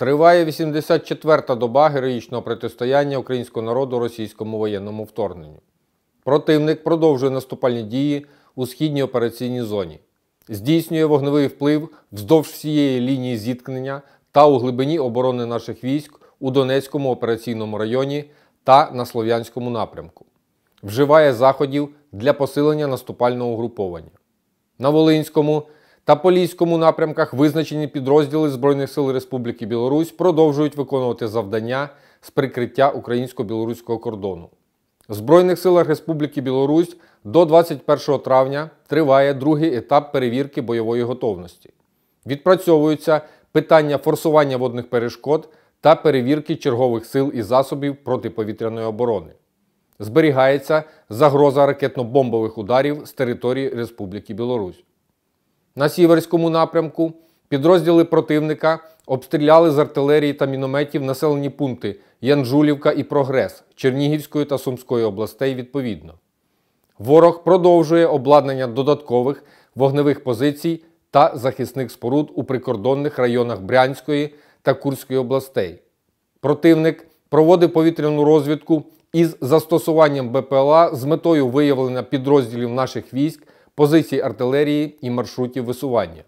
Триває 84-та доба героїчного протистояння українського народу російському воєнному вторгненню. Противник продовжує наступальні дії у східній операційній зоні, здійснює вогневий вплив вздовж всієї лінії зіткнення та у глибині оборони наших військ у Донецькому операційному районі та на Слов'янському напрямку, вживає заходів для посилення наступального угруповання. На Волинському та Поліському напрямках визначені підрозділи Збройних сил Республіки Білорусь продовжують виконувати завдання з прикриття українсько-білоруського кордону. В Збройних силах Республіки Білорусь до 21 травня триває другий етап перевірки бойової готовності. Відпрацьовуються питання форсування водних перешкод та перевірки чергових сил і засобів протиповітряної оборони. Зберігається загроза ракетно-бомбових ударів з території Республіки Білорусь. На сіверському напрямку підрозділи противника обстріляли з артилерії та мінометів населені пункти Янжулівка і Прогрес Чернігівської та Сумської областей відповідно. Ворог продовжує обладнання додаткових вогневих позицій та захисних споруд у прикордонних районах Брянської та Курської областей. Противник проводив повітряну розвідку із застосуванням БПЛА з метою виявлення підрозділів наших військ позицій артилерії і маршрутів висування.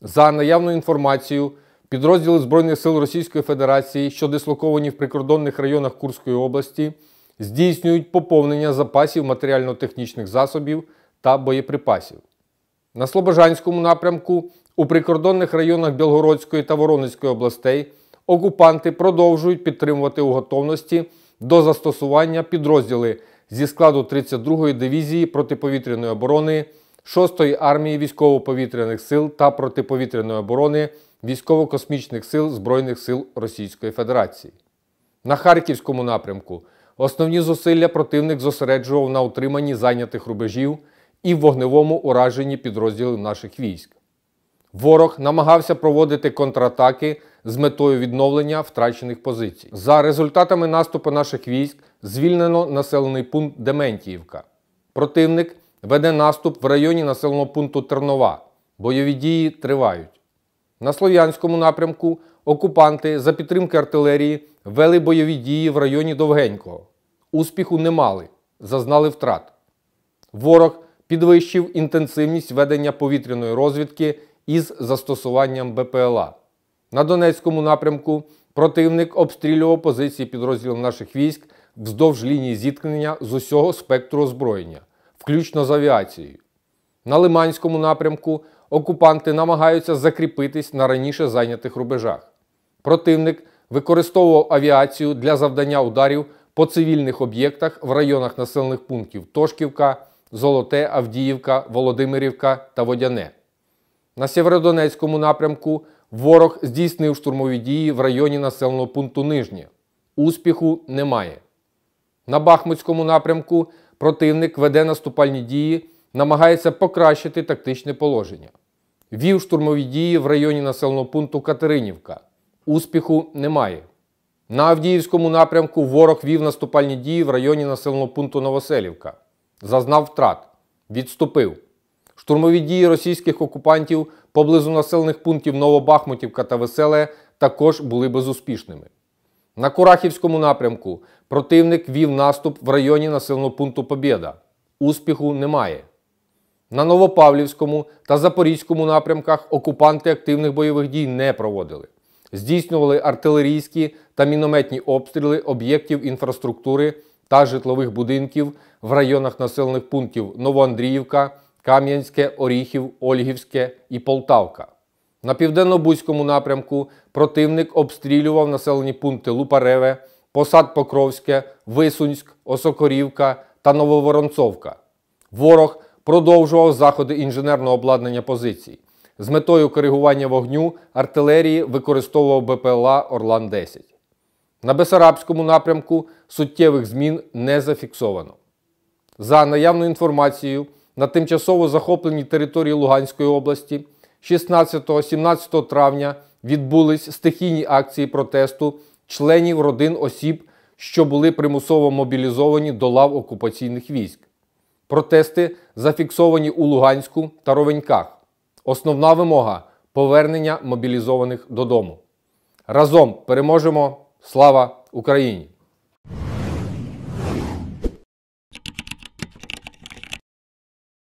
За наявною інформацією, підрозділи Збройних сил Російської Федерації, що дислоковані в прикордонних районах Курської області, здійснюють поповнення запасів матеріально-технічних засобів та боєприпасів. На Слобожанському напрямку у прикордонних районах Білгородської та Воронезької областей окупанти продовжують підтримувати у готовності до застосування підрозділи зі складу 32-ї дивізії протиповітряної оборони, 6-ї армії військово-повітряних сил та протиповітряної оборони військово-космічних сил Збройних сил Російської Федерації. На Харківському напрямку основні зусилля противник зосереджував на утриманні зайнятих рубежів і в вогневому ураженні підрозділів наших військ. Ворог намагався проводити контратаки з метою відновлення втрачених позицій. За результатами наступу наших військ звільнено населений пункт Дементіївка. Противник веде наступ в районі населеного пункту Тернова. Бойові дії тривають. На Слов'янському напрямку окупанти за підтримки артилерії вели бойові дії в районі Довгенького. Успіху не мали, зазнали втрат. Ворог підвищив інтенсивність ведення повітряної розвідки із застосуванням БПЛА. На Донецькому напрямку противник обстрілював позиції підрозділів наших військ вздовж лінії зіткнення з усього спектру озброєння, включно з авіацією. На Лиманському напрямку окупанти намагаються закріпитись на раніше зайнятих рубежах. Противник використовував авіацію для завдання ударів по цивільних об'єктах в районах населених пунктів Тошківка, Золоте, Авдіївка, Володимирівка та Водяне. На Сєвєродонецькому напрямку ворог здійснив штурмові дії в районі населеного пункту Нижнє. Успіху немає. На Бахмутському напрямку противник веде наступальні дії, намагається покращити тактичне положення. Вів штурмові дії в районі населеного пункту Катеринівка. Успіху немає. На Авдіївському напрямку ворог вів наступальні дії в районі населеного пункту Новоселівка. Зазнав втрат. Відступив. Штурмові дії російських окупантів поблизу населених пунктів Новобахмутівка та Веселе також були безуспішними. На Курахівському напрямку противник вів наступ в районі населеного пункту Побєда. Успіху немає. На Новопавлівському та Запорізькому напрямках окупанти активних бойових дій не проводили. Здійснювали артилерійські та мінометні обстріли об'єктів інфраструктури та житлових будинків в районах населених пунктів Новоандріївка. Кам'янське, Оріхів, Ольгівське і Полтавка. На південно-бузькому напрямку противник обстрілював населені пункти Лупареве, Посад Покровське, Висунськ, Осокорівка та Нововоронцовка. Ворог продовжував заходи інженерного обладнання позицій. З метою коригування вогню артилерії використовував БПЛА Орлан-10. На Бесарабському напрямку суттєвих змін не зафіксовано. За наявною інформацією на тимчасово захопленій території Луганської області 16-17 травня відбулись стихійні акції протесту членів родин осіб, що були примусово мобілізовані до лав окупаційних військ. Протести зафіксовані у Луганську та Ровеньках. Основна вимога повернення мобілізованих додому. Разом переможемо! Слава Україні!